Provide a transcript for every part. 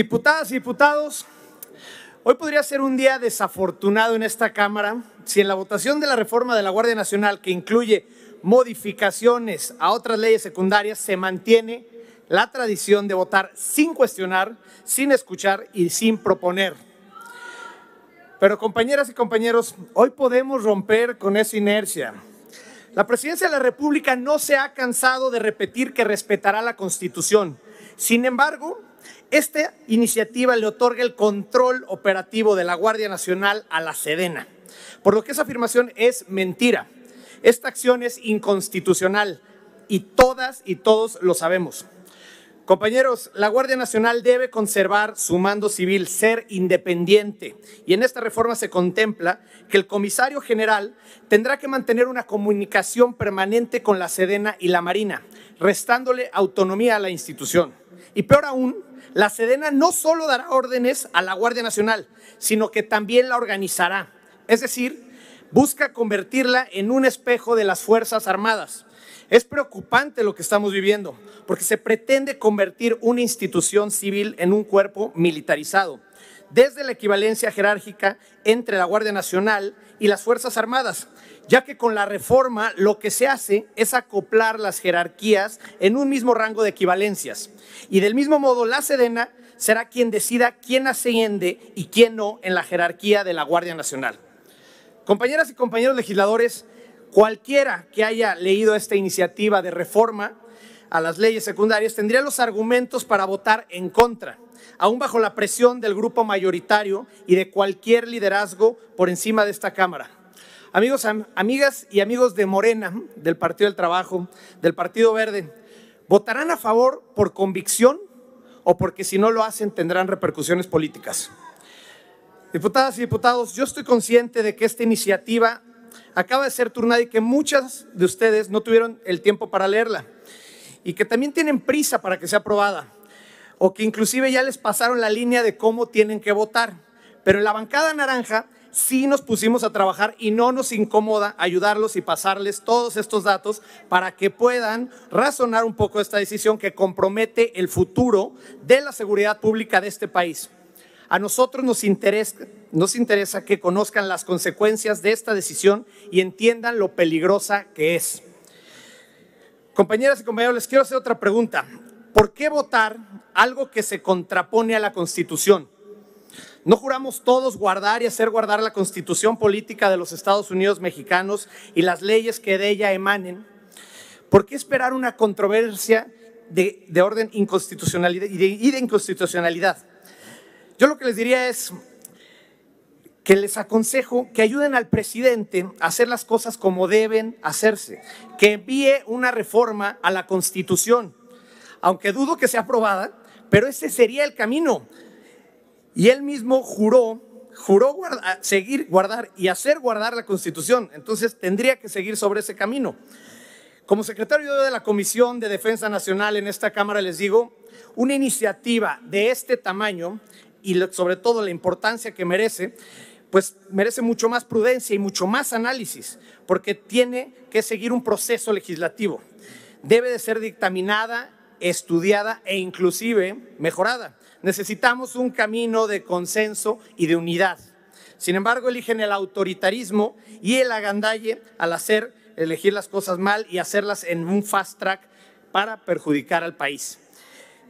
Diputadas y diputados, hoy podría ser un día desafortunado en esta Cámara si en la votación de la reforma de la Guardia Nacional, que incluye modificaciones a otras leyes secundarias, se mantiene la tradición de votar sin cuestionar, sin escuchar y sin proponer. Pero compañeras y compañeros, hoy podemos romper con esa inercia. La Presidencia de la República no se ha cansado de repetir que respetará la Constitución. Sin embargo, esta iniciativa le otorga el control operativo de la Guardia Nacional a la Sedena, por lo que esa afirmación es mentira. Esta acción es inconstitucional y todas y todos lo sabemos. Compañeros, la Guardia Nacional debe conservar su mando civil, ser independiente. Y en esta reforma se contempla que el comisario general tendrá que mantener una comunicación permanente con la Sedena y la Marina, restándole autonomía a la institución. Y peor aún, la Sedena no solo dará órdenes a la Guardia Nacional, sino que también la organizará. Es decir, busca convertirla en un espejo de las Fuerzas Armadas. Es preocupante lo que estamos viviendo, porque se pretende convertir una institución civil en un cuerpo militarizado desde la equivalencia jerárquica entre la Guardia Nacional y las Fuerzas Armadas, ya que con la reforma lo que se hace es acoplar las jerarquías en un mismo rango de equivalencias. Y del mismo modo, la Sedena será quien decida quién asciende y quién no en la jerarquía de la Guardia Nacional. Compañeras y compañeros legisladores, cualquiera que haya leído esta iniciativa de reforma a las leyes secundarias tendría los argumentos para votar en contra aún bajo la presión del grupo mayoritario y de cualquier liderazgo por encima de esta Cámara. Amigos, amigas y amigos de Morena, del Partido del Trabajo, del Partido Verde, ¿votarán a favor por convicción o porque si no lo hacen tendrán repercusiones políticas? Diputadas y diputados, yo estoy consciente de que esta iniciativa acaba de ser turnada y que muchas de ustedes no tuvieron el tiempo para leerla y que también tienen prisa para que sea aprobada o que inclusive ya les pasaron la línea de cómo tienen que votar. Pero en la bancada naranja sí nos pusimos a trabajar y no nos incomoda ayudarlos y pasarles todos estos datos para que puedan razonar un poco esta decisión que compromete el futuro de la seguridad pública de este país. A nosotros nos interesa, nos interesa que conozcan las consecuencias de esta decisión y entiendan lo peligrosa que es. Compañeras y compañeros, les quiero hacer otra pregunta. ¿Por qué votar algo que se contrapone a la Constitución? ¿No juramos todos guardar y hacer guardar la Constitución política de los Estados Unidos mexicanos y las leyes que de ella emanen? ¿Por qué esperar una controversia de, orden inconstitucionalidad y de, y de inconstitucionalidad? Yo lo que les diría es, que les aconsejo que ayuden al presidente a hacer las cosas como deben hacerse, que envíe una reforma a la Constitución aunque dudo que sea aprobada, pero ese sería el camino. Y él mismo juró, juró seguir, guardar y hacer guardar la Constitución. Entonces tendría que seguir sobre ese camino. Como secretario de la Comisión de Defensa Nacional en esta Cámara les digo, una iniciativa de este tamaño y sobre todo la importancia que merece, pues merece mucho más prudencia y mucho más análisis, porque tiene que seguir un proceso legislativo. Debe de ser dictaminada estudiada e inclusive mejorada. Necesitamos un camino de consenso y de unidad. Sin embargo, eligen el autoritarismo y el agandalle al hacer elegir las cosas mal y hacerlas en un fast track para perjudicar al país.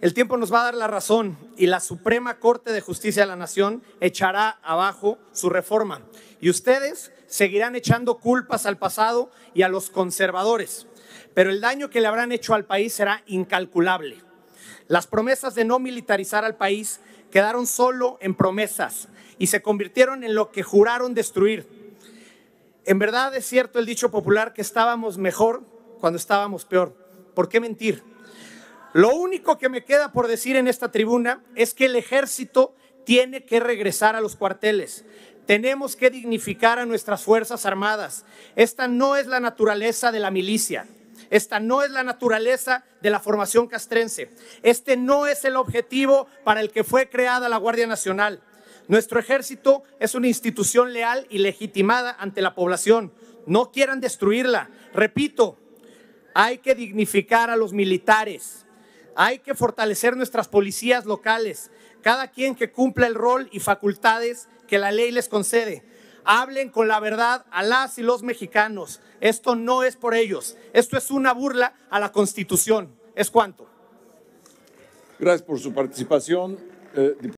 El tiempo nos va a dar la razón y la Suprema Corte de Justicia de la Nación echará abajo su reforma. Y ustedes seguirán echando culpas al pasado y a los conservadores. Pero el daño que le habrán hecho al país será incalculable. Las promesas de no militarizar al país quedaron solo en promesas y se convirtieron en lo que juraron destruir. En verdad es cierto el dicho popular que estábamos mejor cuando estábamos peor. ¿Por qué mentir? Lo único que me queda por decir en esta tribuna es que el ejército tiene que regresar a los cuarteles. Tenemos que dignificar a nuestras Fuerzas Armadas. Esta no es la naturaleza de la milicia. Esta no es la naturaleza de la formación castrense. Este no es el objetivo para el que fue creada la Guardia Nacional. Nuestro ejército es una institución leal y legitimada ante la población. No quieran destruirla. Repito, hay que dignificar a los militares. Hay que fortalecer nuestras policías locales, cada quien que cumpla el rol y facultades que la ley les concede. Hablen con la verdad a las y los mexicanos. Esto no es por ellos. Esto es una burla a la Constitución. ¿Es cuanto? Gracias por su participación. Eh,